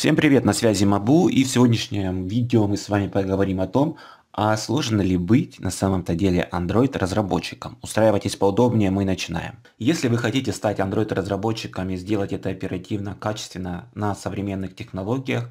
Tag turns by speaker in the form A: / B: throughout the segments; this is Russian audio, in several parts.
A: Всем привет, на связи Мабу, и в сегодняшнем видео мы с вами поговорим о том, а сложно ли быть на самом-то деле Android разработчиком? Устраивайтесь поудобнее, мы начинаем. Если вы хотите стать Android разработчиком и сделать это оперативно, качественно на современных технологиях,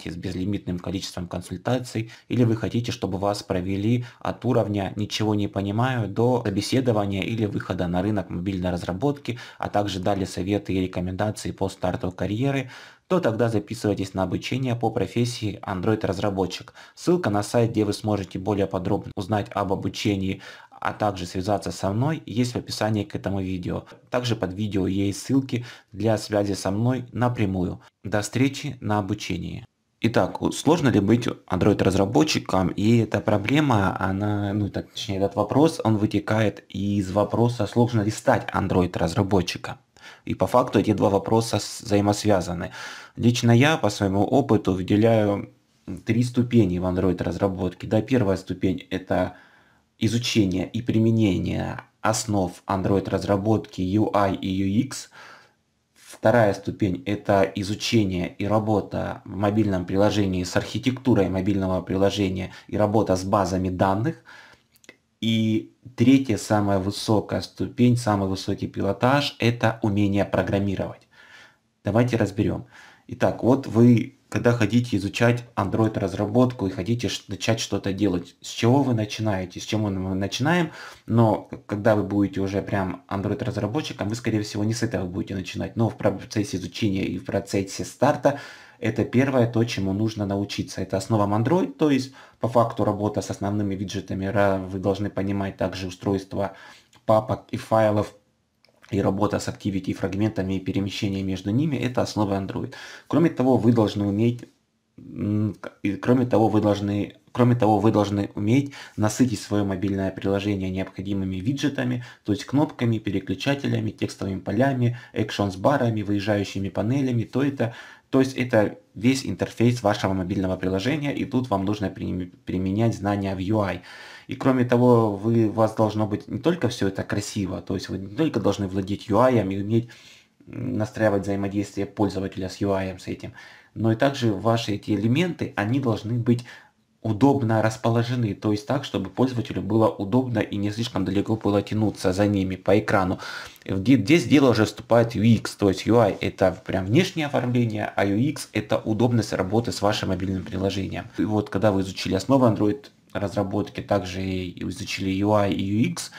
A: формате с безлимитным количеством консультаций, или вы хотите, чтобы вас провели от уровня «ничего не понимаю» до собеседования или выхода на рынок мобильной разработки, а также дали советы и рекомендации по старту карьеры, то тогда записывайтесь на обучение по профессии Android-разработчик. Ссылка на сайт, где вы сможете более подробно узнать об обучении, а также связаться со мной, есть в описании к этому видео. Также под видео есть ссылки для связи со мной напрямую. До встречи на обучении. Итак, сложно ли быть Android-разработчиком? И эта проблема, она, ну, так, точнее, этот вопрос, он вытекает из вопроса, сложно ли стать Android-разработчиком? И по факту эти два вопроса взаимосвязаны. Лично я по своему опыту выделяю три ступени в Android-разработке. Да, первая ступень – это изучение и применение основ Android-разработки UI и UX – Вторая ступень – это изучение и работа в мобильном приложении с архитектурой мобильного приложения и работа с базами данных. И третья, самая высокая ступень, самый высокий пилотаж – это умение программировать. Давайте разберем. Итак, вот вы когда хотите изучать Android разработку и хотите начать что-то делать. С чего вы начинаете, с чем мы начинаем, но когда вы будете уже прям Android разработчиком, вы скорее всего не с этого будете начинать, но в процессе изучения и в процессе старта это первое то, чему нужно научиться. Это основам Android, то есть по факту работа с основными виджетами, вы должны понимать также устройство папок и файлов, и работа с Activity фрагментами и перемещение между ними – это основа Android. Кроме того, вы должны уметь кроме того, вы должны, кроме того, вы должны уметь насытить свое мобильное приложение необходимыми виджетами, то есть кнопками, переключателями, текстовыми полями, экшенс-барами, выезжающими панелями, то это то есть это весь интерфейс вашего мобильного приложения, и тут вам нужно применять знания в UI. И кроме того, вы, у вас должно быть не только все это красиво, то есть вы не только должны владеть UI и уметь настраивать взаимодействие пользователя с UI, с этим, но и также ваши эти элементы, они должны быть удобно расположены, то есть так, чтобы пользователю было удобно и не слишком далеко было тянуться за ними по экрану. Здесь э, дело уже вступает UX, то есть UI это прям внешнее оформление, а UX это удобность работы с вашим мобильным приложением. И вот когда вы изучили основы Android разработки, также и изучили UI и UX,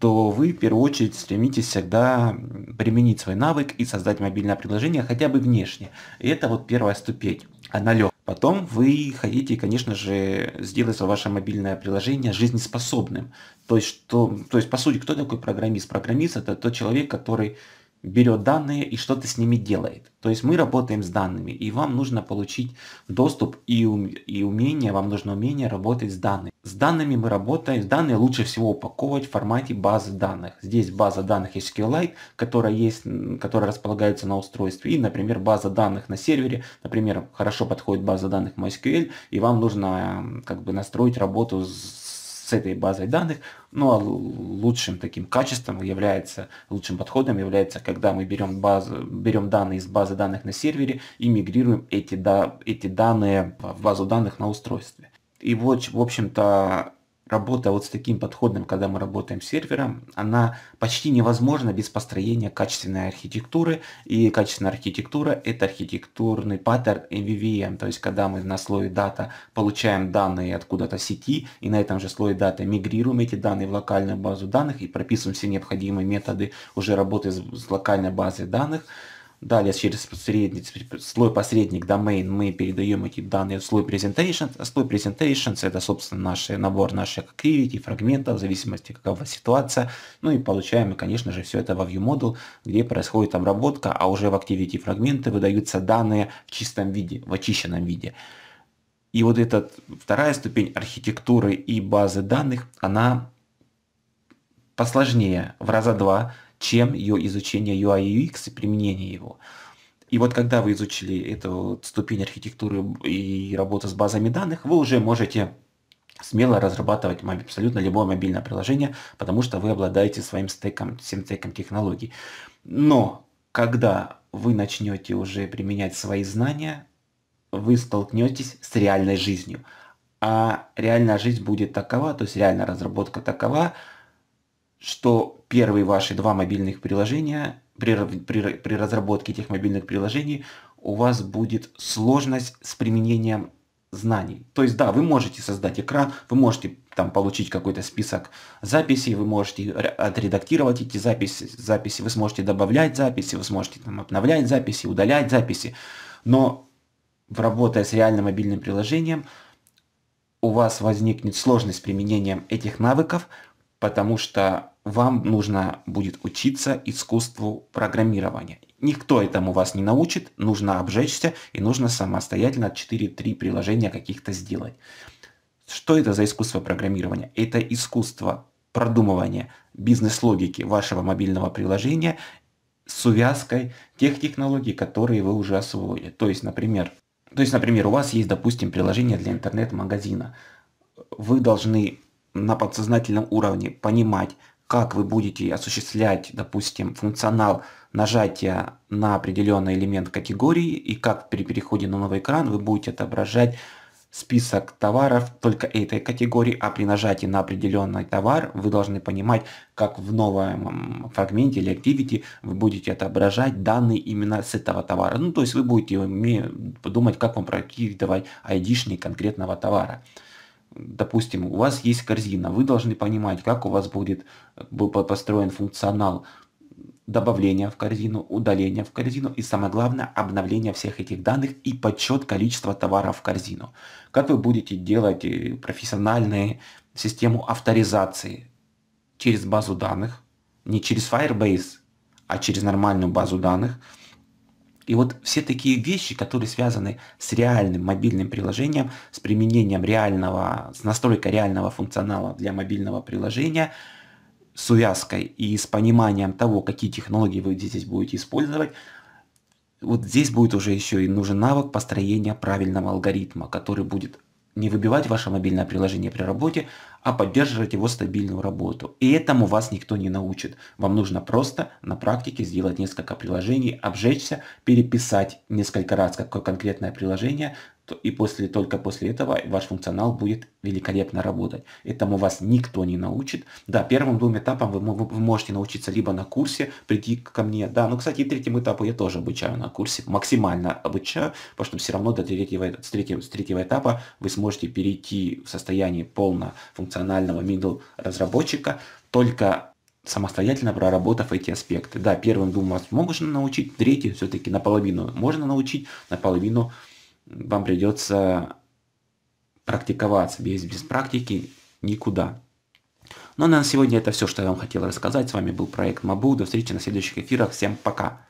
A: то вы в первую очередь стремитесь всегда применить свой навык и создать мобильное приложение хотя бы внешне. И это вот первая ступень, она легкая. Потом вы хотите, конечно же, сделать ваше мобильное приложение жизнеспособным. То есть, что, то есть по сути, кто такой программист? Программист – это тот человек, который берет данные и что-то с ними делает. То есть мы работаем с данными, и вам нужно получить доступ и, ум, и умение, вам нужно умение работать с данными. С данными мы работаем, данные лучше всего упаковывать в формате базы данных. Здесь база данных SQLite, которая, есть, которая располагается на устройстве, и, например, база данных на сервере, например, хорошо подходит база данных MySQL, и вам нужно как бы настроить работу с с этой базой данных. Ну а лучшим таким качеством является, лучшим подходом является, когда мы берем, базу, берем данные из базы данных на сервере и мигрируем эти, да, эти данные в базу данных на устройстве. И вот, в общем-то, работа вот с таким подходом, когда мы работаем с сервером, она почти невозможна без построения качественной архитектуры. И качественная архитектура – это архитектурный паттерн MVVM, то есть когда мы на слое дата получаем данные откуда-то сети, и на этом же слое дата мигрируем эти данные в локальную базу данных и прописываем все необходимые методы уже работы с локальной базой данных – Далее через посредник, слой посредник domain мы передаем эти данные в слой presentations. А слой presentations это, собственно, наш набор наших activity, фрагментов, в зависимости какова ситуация. Ну и получаем, мы конечно же, все это во ViewModel, где происходит обработка, а уже в activity фрагменты выдаются данные в чистом виде, в очищенном виде. И вот эта вторая ступень архитектуры и базы данных, она посложнее в раза два, чем ее изучение UI и UX и применение его. И вот когда вы изучили эту ступень архитектуры и работу с базами данных, вы уже можете смело разрабатывать абсолютно любое мобильное приложение, потому что вы обладаете своим стеком, всем стеком технологий. Но когда вы начнете уже применять свои знания, вы столкнетесь с реальной жизнью. А реальная жизнь будет такова, то есть реальная разработка такова, что первые ваши два мобильных приложения, при, при, при разработке этих мобильных приложений у вас будет сложность с применением знаний. То есть, да, вы можете создать экран, вы можете там получить какой-то список записей, вы можете отредактировать эти записи, записи, вы сможете добавлять записи, вы сможете там обновлять записи, удалять записи, но работая с реальным мобильным приложением, у вас возникнет сложность с применением этих навыков, потому что вам нужно будет учиться искусству программирования. Никто этому вас не научит, нужно обжечься и нужно самостоятельно 4-3 приложения каких-то сделать. Что это за искусство программирования? Это искусство продумывания бизнес-логики вашего мобильного приложения с увязкой тех технологий, которые вы уже освоили. То есть, например, то есть, например, у вас есть, допустим, приложение для интернет-магазина. Вы должны на подсознательном уровне понимать, как вы будете осуществлять, допустим, функционал нажатия на определенный элемент категории и как при переходе на новый экран вы будете отображать список товаров только этой категории, а при нажатии на определенный товар вы должны понимать, как в новом фрагменте или activity вы будете отображать данные именно с этого товара. Ну, то есть вы будете подумать, как вам прокидывать id конкретного товара допустим, у вас есть корзина, вы должны понимать, как у вас будет э, построен функционал добавления в корзину, удаления в корзину и самое главное обновление всех этих данных и подсчет количества товаров в корзину. Как вы будете делать э, профессиональную систему авторизации через базу данных, не через Firebase, а через нормальную базу данных – и вот все такие вещи, которые связаны с реальным мобильным приложением, с применением реального, с настройкой реального функционала для мобильного приложения, с увязкой и с пониманием того, какие технологии вы здесь будете использовать, вот здесь будет уже еще и нужен навык построения правильного алгоритма, который будет не выбивать ваше мобильное приложение при работе, а поддерживать его стабильную работу. И этому вас никто не научит. Вам нужно просто на практике сделать несколько приложений, обжечься, переписать несколько раз какое конкретное приложение, и после, только после этого ваш функционал будет великолепно работать. Этому вас никто не научит. Да, первым двум этапом вы, вы, можете научиться либо на курсе, прийти ко мне, да, ну, кстати, и третьему этапу я тоже обучаю на курсе, максимально обучаю, потому что все равно до третьего, с, третьего, с третьего этапа вы сможете перейти в состояние полнофункционального middle разработчика, только самостоятельно проработав эти аспекты. Да, первым двум вас можно научить, третий все-таки наполовину можно научить, наполовину вам придется практиковаться. Без, без практики никуда. Ну, а на сегодня это все, что я вам хотел рассказать. С вами был проект Мабу. До встречи на следующих эфирах. Всем пока!